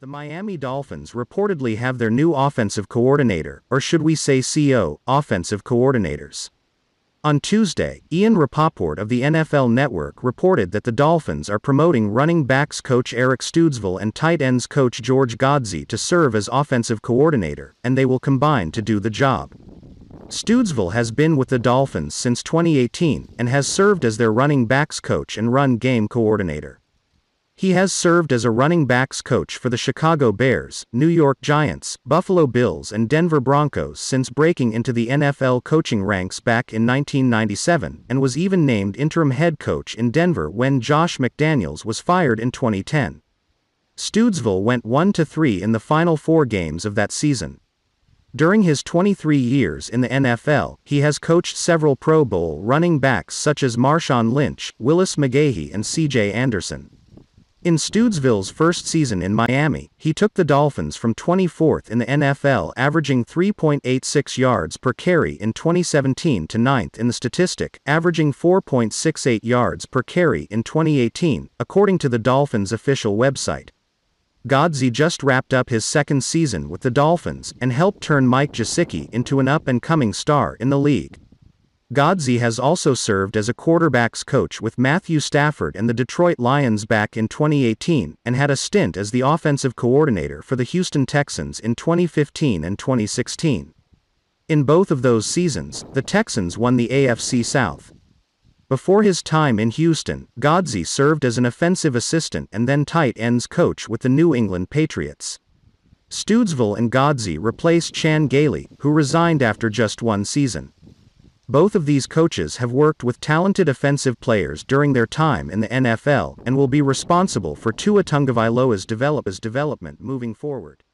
The Miami Dolphins reportedly have their new offensive coordinator, or should we say CO, offensive coordinators. On Tuesday, Ian Rapoport of the NFL Network reported that the Dolphins are promoting running backs coach Eric Studesville and tight ends coach George Godsey to serve as offensive coordinator, and they will combine to do the job. Studesville has been with the Dolphins since 2018 and has served as their running backs coach and run game coordinator. He has served as a running backs coach for the Chicago Bears, New York Giants, Buffalo Bills and Denver Broncos since breaking into the NFL coaching ranks back in 1997 and was even named interim head coach in Denver when Josh McDaniels was fired in 2010. Studesville went 1-3 in the final four games of that season. During his 23 years in the NFL, he has coached several Pro Bowl running backs such as Marshawn Lynch, Willis McGahee and C.J. Anderson. In Studesville's first season in Miami, he took the Dolphins from 24th in the NFL averaging 3.86 yards per carry in 2017 to 9th in the statistic, averaging 4.68 yards per carry in 2018, according to the Dolphins' official website. Godsey just wrapped up his second season with the Dolphins and helped turn Mike Jasicki into an up-and-coming star in the league. Godsey has also served as a quarterback's coach with Matthew Stafford and the Detroit Lions back in 2018 and had a stint as the offensive coordinator for the Houston Texans in 2015 and 2016. In both of those seasons, the Texans won the AFC South. Before his time in Houston, Godsey served as an offensive assistant and then tight ends coach with the New England Patriots. Studesville and Godsey replaced Chan Gailey, who resigned after just one season. Both of these coaches have worked with talented offensive players during their time in the NFL and will be responsible for Tua Tungavailoa's develop development moving forward.